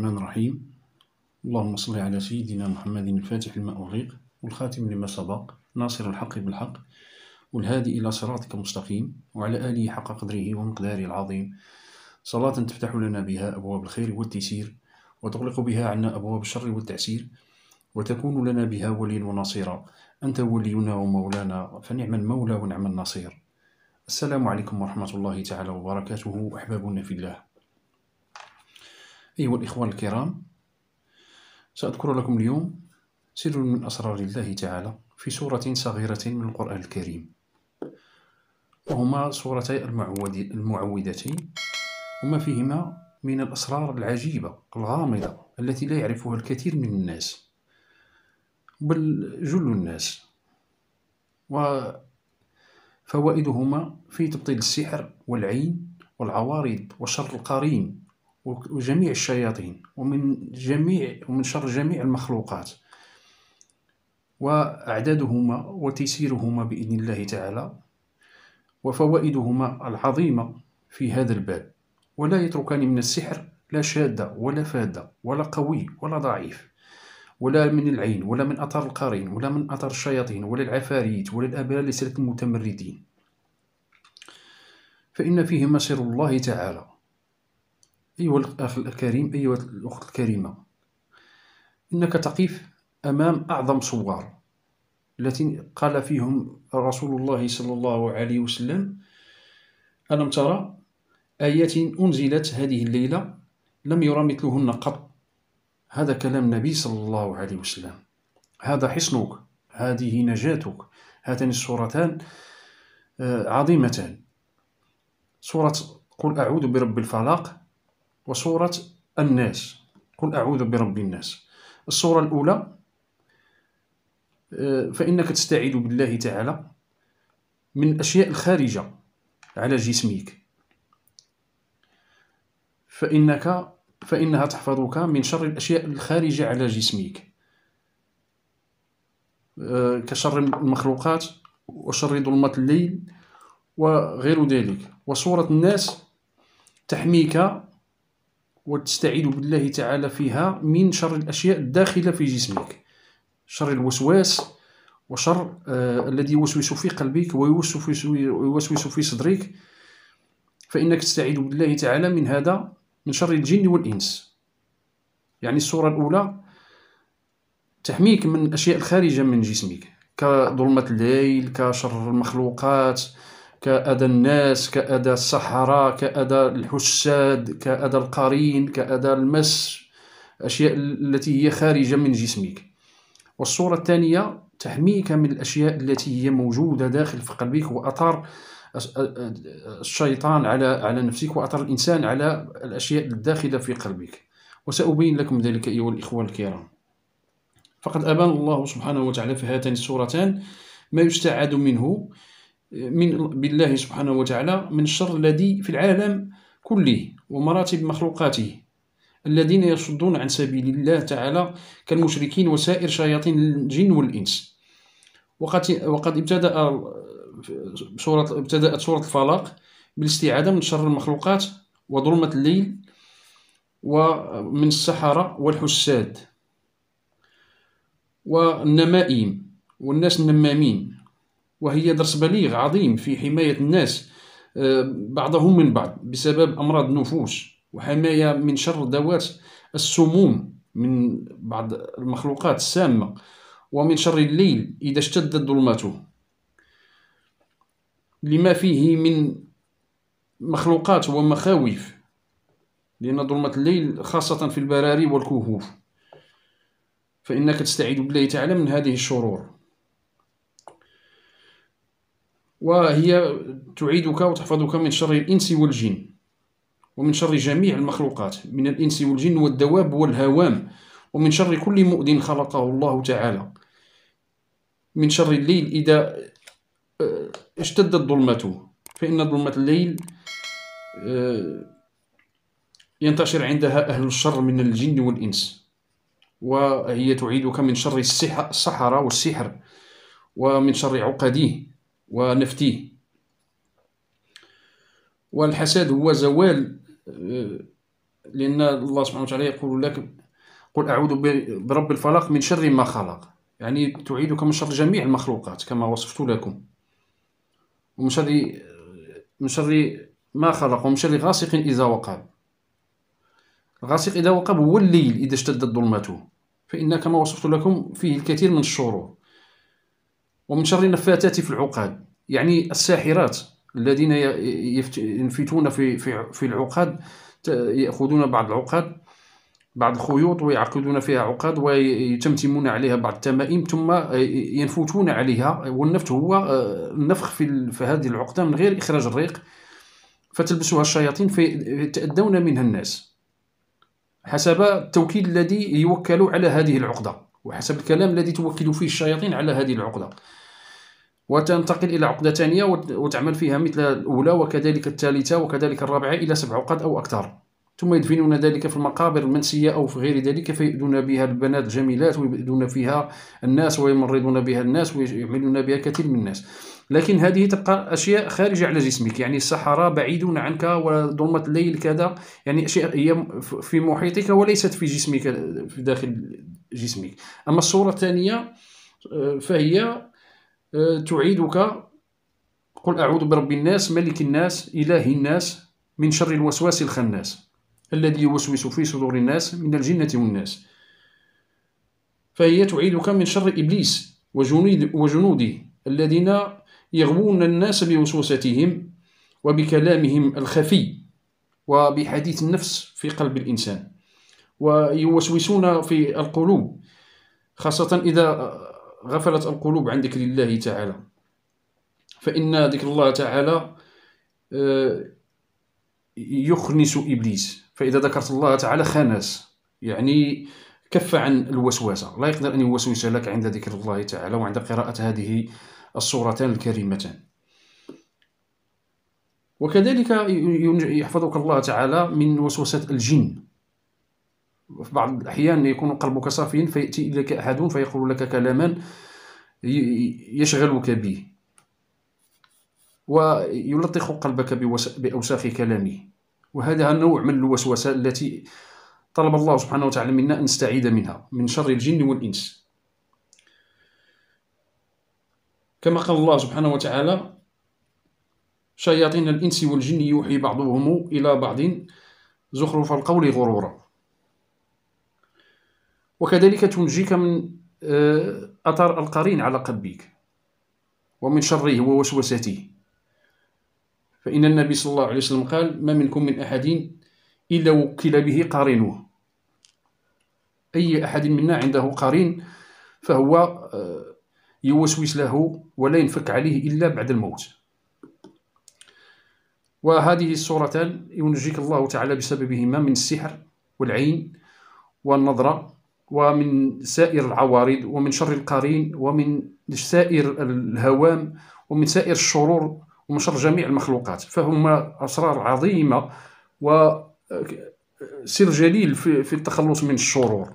الرحمن الرحيم اللهم صل على سيدنا محمد الفاتح لما أغلق والخاتم لما سبق ناصر الحق بالحق والهادي إلى صراطك المستقيم وعلى آله حق قدره ومقداره العظيم صلاة تفتح لنا بها أبواب الخير والتيسير وتغلق بها عنا أبواب الشر والتعسير وتكون لنا بها وليا ونصيرا أنت ولينا ومولانا فنعم المولى ونعم النصير السلام عليكم ورحمة الله تعالى وبركاته أحبابنا في الله أيها الإخوة الكرام سأذكر لكم اليوم سر من أسرار الله تعالى في سورة صغيرة من القرآن الكريم وهما سورتي المعوذتين وما فيهما من الأسرار العجيبة الغامضة التي لا يعرفها الكثير من الناس بل جل الناس وفوائدهما في تبطيل السحر والعين والعوارض وشر القرين وجميع الشياطين ومن جميع ومن شر جميع المخلوقات وأعدادهما وتيسيرهما بإذن الله تعالى وفوائدهما العظيمة في هذا الباب ولا يتركان من السحر لا شادة ولا فادة ولا قوي ولا ضعيف ولا من العين ولا من أثر القرين ولا من أثر الشياطين ولا العفاريت ولا الأبالسة المتمردين فإن فيهما سر الله تعالى أيها الأخ الكريم أيها الأخت الكريمة إنك تقف أمام أعظم صور التي قال فيهم رسول الله صلى الله عليه وسلم ألم ترى آيات أنزلت هذه الليلة لم يرى مثلهن قط هذا كلام النبي صلى الله عليه وسلم هذا حصنك هذه نجاتك هاتان السورتان آه، عظيمتان سورة قل أعوذ برب الفلق وصورة الناس قل أعوذ برب الناس الصورة الأولى آه، فإنك تستعيد بالله تعالى من الأشياء الخارجة على جسمك فإنك فإنها تحفظك من شر الأشياء الخارجة على جسمك آه، كشر المخلوقات وشر ظلمة الليل وغير ذلك وصورة الناس تحميك وتستعيذ بالله تعالى فيها من شر الأشياء الداخلة في جسمك شر الوسواس وشر آه الذي يوسوس في قلبك ويوسوس في صدرك فإنك تستعيذ بالله تعالى من هذا من شر الجن والإنس يعني الصورة الأولى تحميك من الأشياء الخارجة من جسمك كظلمة الليل كشر المخلوقات كأدى الناس كأدى الصحراء كأدى الحساد كأدى القرين كأدى المس الأشياء التي هي خارجة من جسمك والصورة الثانية تحميك من الأشياء التي هي موجودة داخل في قلبك وأثر الشيطان على على نفسك وأثر الإنسان على الأشياء الداخلة في قلبك وسأبين لكم ذلك أيها الإخوة الكرام فقد أبان الله سبحانه وتعالى في هاتان الصورتان ما يستعاد منه من بالله سبحانه وتعالى من الشر الذي في العالم كله ومراتب مخلوقاته الذين يصدون عن سبيل الله تعالى كالمشركين وسائر شياطين الجن والإنس وقد, وقد ابتدأ سورة ابتدأت سورة الفلق بالاستعادة من شر المخلوقات وظلمة الليل ومن السحرة والحساد والنمائم والناس النمامين وهي درس بليغ عظيم في حماية الناس آه، بعضهم من بعض بسبب أمراض النفوس وحماية من شر ذوات السموم من بعض المخلوقات السامة ومن شر الليل إذا اشتدت ظلمته لما فيه من مخلوقات ومخاوف لأن ظلمة الليل خاصة في البراري والكهوف فإنك تستعيد بالله تعالى من هذه الشرور وهي تعيدك وتحفظك من شر الإنس والجن ومن شر جميع المخلوقات من الإنس والجن والدواب والهوام ومن شر كل مؤذن خلقه الله تعالى من شر الليل إذا آه، اشتدت ظلمته فإن ظلمة الليل آه، ينتشر عندها أهل الشر من الجن والإنس وهي تعيدك من شر السحرة والسحر ومن شر عقديه ونفتيه والحسد هو زوال آه، لأن الله سبحانه وتعالى يقول لك قل أعوذ برب الفلق من شر ما خلق يعني تعيدك من شر جميع المخلوقات كما وصفت لكم ومن شر آه، من شر ما خلق ومن شر غاسق إذا وقب الغاسق إذا وقب هو الليل إذا اشتدت ظلمته فإن كما وصفت لكم فيه الكثير من الشرور ومن شر النفاثات في العقاد يعني الساحرات الذين ينفتون في في في العقاد ياخذون بعض العقاد بعض الخيوط ويعقدون فيها عقاد ويتمتمون عليها بعض التمائم ثم ينفتون عليها والنفت هو النفخ في, في هذه العقده من غير اخراج الريق فتلبسها الشياطين فيتأدون منها الناس حسب التوكيد الذي يوكل على هذه العقده وحسب الكلام الذي توكل فيه الشياطين على هذه العقده وتنتقل إلى عقدة ثانية وتعمل فيها مثل الأولى وكذلك الثالثة وكذلك الرابعة إلى سبع عقد أو أكثر ثم يدفنون ذلك في المقابر المنسية أو في غير ذلك فيؤذون بها البنات الجميلات ويؤذون فيها الناس ويمرضون بها الناس ويعملون بها كثير من الناس لكن هذه تبقى أشياء خارجة على جسمك يعني الصحراء بعيدون عنك وظلمة الليل كذا يعني أشياء هي في محيطك وليست في جسمك في داخل جسمك أما الصورة الثانية آه، فهي أه، تعيدك قل أعوذ برب الناس ملك الناس إله الناس من شر الوسواس الخناس الذي يوسوس في صدور الناس من الجنة والناس فهي تعيدك من شر إبليس وجنود وجنوده الذين يغوون الناس بوسوستهم وبكلامهم الخفي وبحديث النفس في قلب الإنسان ويوسوسون في القلوب خاصة إذا غفلت القلوب عن ذكر الله تعالى فإن ذكر الله تعالى آه، يخنس إبليس فإذا ذكرت الله تعالى خنس يعني كف عن الوسوسة لا يقدر أن يوسوس لك عند ذكر الله تعالى وعند قراءة هذه الصورتان الكريمتان وكذلك يحفظك الله تعالى من وسوسة الجن في بعض الأحيان يكون قلبك صافيا فيأتي إليك أحد فيقول لك كلاما يشغلك به ويلطخ قلبك بأوساخ كلامه وهذا نوع من الوسوسة التي طلب الله سبحانه وتعالى منا أن نستعيد منها من شر الجن والإنس كما قال الله سبحانه وتعالى شياطين الإنس والجن يوحي بعضهم إلى بعض زخرف القول غرورا وكذلك تنجيك من أثر آه، القرين على قلبك ومن شره ووسوسته فإن النبي صلى الله عليه وسلم قال ما منكم من أحد إلا وكل به قارنه أي أحد منا عنده قرين فهو آه، يوسوس له ولا ينفك عليه إلا بعد الموت وهذه الصورتان ينجيك الله تعالى بسببهما من السحر والعين والنظرة ومن سائر العوارض ومن شر القرين ومن سائر الهوام ومن سائر الشرور ومن شر جميع المخلوقات فهما أسرار عظيمة وسر جليل في التخلص من الشرور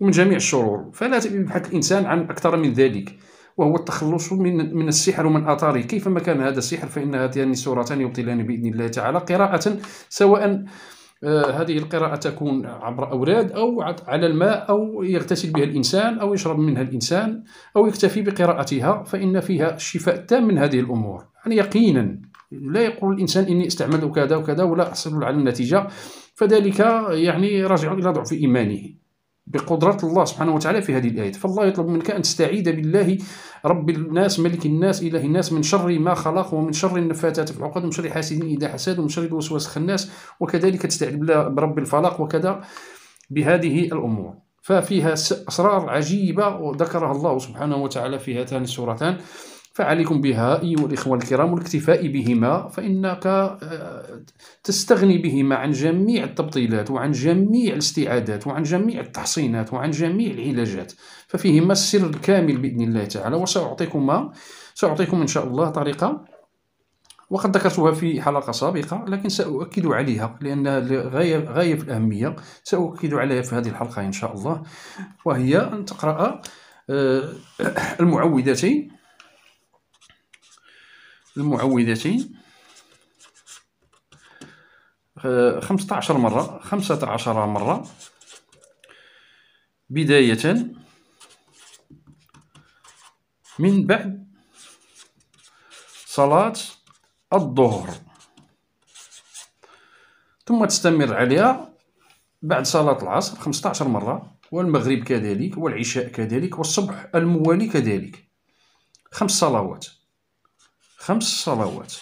ومن جميع الشرور فلا يبحث الإنسان عن أكثر من ذلك وهو التخلص من من السحر ومن اثاره كيفما كان هذا السحر فان هاتان السورتان يبطلان باذن الله تعالى قراءه سواء آه، هذه القراءة تكون عبر أوراد أو على الماء أو يغتسل بها الإنسان أو يشرب منها الإنسان أو يكتفي بقراءتها فإن فيها الشفاء التام من هذه الأمور يعني يقينا لا يقول الإنسان إني استعملت كذا وكذا ولا أحصل على النتيجة فذلك يعني راجع إلى ضعف إيمانه بقدرة الله سبحانه وتعالى في هذه الآية فالله يطلب منك أن تستعيد بالله رب الناس ملك الناس إله الناس من شر ما خلق ومن شر النفاثات في العقد ومن شر حاسد إذا حسد ومن شر الوسواس الخناس وكذلك تستعيد برب الفلق وكذا بهذه الأمور ففيها أسرار عجيبة وذكرها الله سبحانه وتعالى في هاتان السورتان فعليكم بها أيها الإخوة الكرام والاكتفاء بهما فإنك آه، تستغني بهما عن جميع التبطيلات وعن جميع الاستعادات وعن جميع التحصينات وعن جميع العلاجات ففيهما السر الكامل بإذن الله تعالى وسأعطيكما سأعطيكم إن شاء الله طريقة وقد ذكرتها في حلقة سابقة لكن سأؤكد عليها لأنها غاية, غاية في الأهمية سأؤكد عليها في هذه الحلقة إن شاء الله وهي أن تقرأ آه، المعوذتين المعوذتين آه، خمسة عشر مرة خمسة عشر مرة بداية من بعد صلاة الظهر ثم تستمر عليها بعد صلاة العصر عشر مرة والمغرب كذلك والعشاء كذلك والصبح الموالي كذلك خمس صلوات خمس صلوات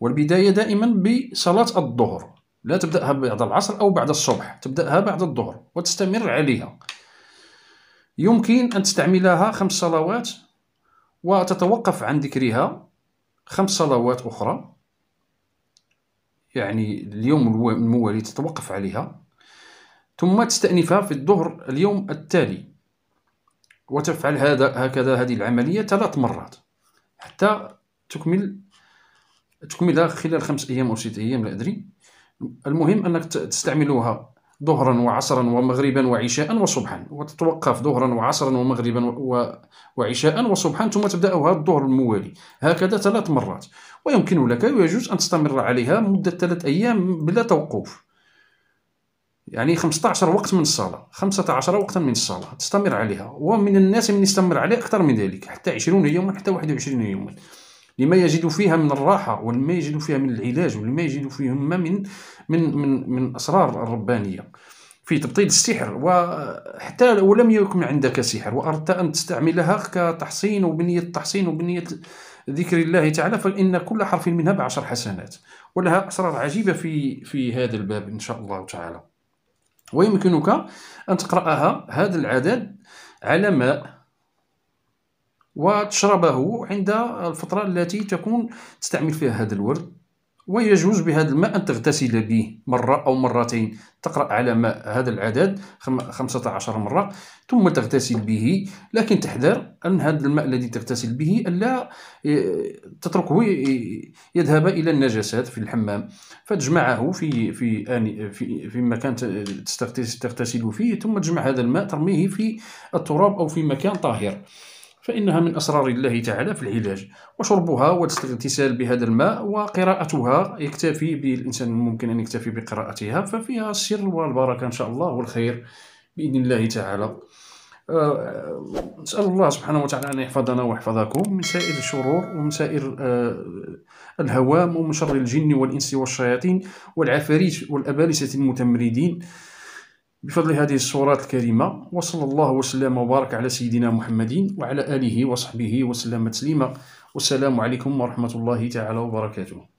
والبداية دائما بصلاة الظهر لا تبدأها بعد العصر أو بعد الصبح تبدأها بعد الظهر وتستمر عليها يمكن أن تستعملها خمس صلوات وتتوقف عن ذكرها خمس صلوات أخرى يعني اليوم الموالي تتوقف عليها ثم تستأنفها في الظهر اليوم التالي وتفعل هذا هكذا هذه العملية ثلاث مرات حتى تكمل تكملها خلال خمس ايام او ست ايام لا ادري المهم انك تستعملها ظهرا وعصرا ومغربا وعشاء وصبحا وتتوقف ظهرا وعصرا ومغربا و... وعشاء وصبحا ثم تبداها الظهر الموالي هكذا ثلاث مرات ويمكن لك ويجوز ان تستمر عليها مده ثلاث ايام بلا توقف يعني 15 وقت من الصلاة 15 وقتا من الصلاة تستمر عليها ومن الناس من يستمر عليه أكثر من ذلك حتى 20 يوما حتى 21 يوما لما يجد فيها من الراحة ولما يجد فيها من العلاج ولما يجد فيها من من من من أسرار الربانية في تبطيل السحر وحتى ولم يكن عندك سحر وأردت أن تستعملها كتحصين وبنية تحصين وبنية ذكر الله تعالى فإن كل حرف منها بعشر حسنات ولها أسرار عجيبة في في هذا الباب إن شاء الله تعالى ويمكنك أن تقرأها هذا العدد على ماء وتشربه عند الفترة التي تكون تستعمل فيها هذا الورد ويجوز بهذا الماء أن تغتسل به مرة أو مرتين تقرأ على ماء هذا العدد 15 مرة ثم تغتسل به لكن تحذر أن هذا الماء الذي تغتسل به ألا آه، تتركه آه، يذهب إلى النجاسات في الحمام فتجمعه في في في, في مكان تغتسل فيه ثم تجمع هذا الماء ترميه في التراب أو في مكان طاهر فإنها من أسرار الله تعالى في العلاج وشربها والاغتسال بهذا الماء وقراءتها يكتفي بالإنسان ممكن أن يكتفي بقراءتها ففيها السر والبركة إن شاء الله والخير بإذن الله تعالى آه، نسأل الله سبحانه وتعالى أن يحفظنا ويحفظكم من سائر الشرور ومن سائر آه، الهوام ومن شر الجن والإنس والشياطين والعفاريت والأبالسة المتمردين بفضل هذه الصورات الكريمة وصلى الله وسلم وبارك على سيدنا محمد وعلى آله وصحبه وسلم تسليما والسلام عليكم ورحمة الله تعالى وبركاته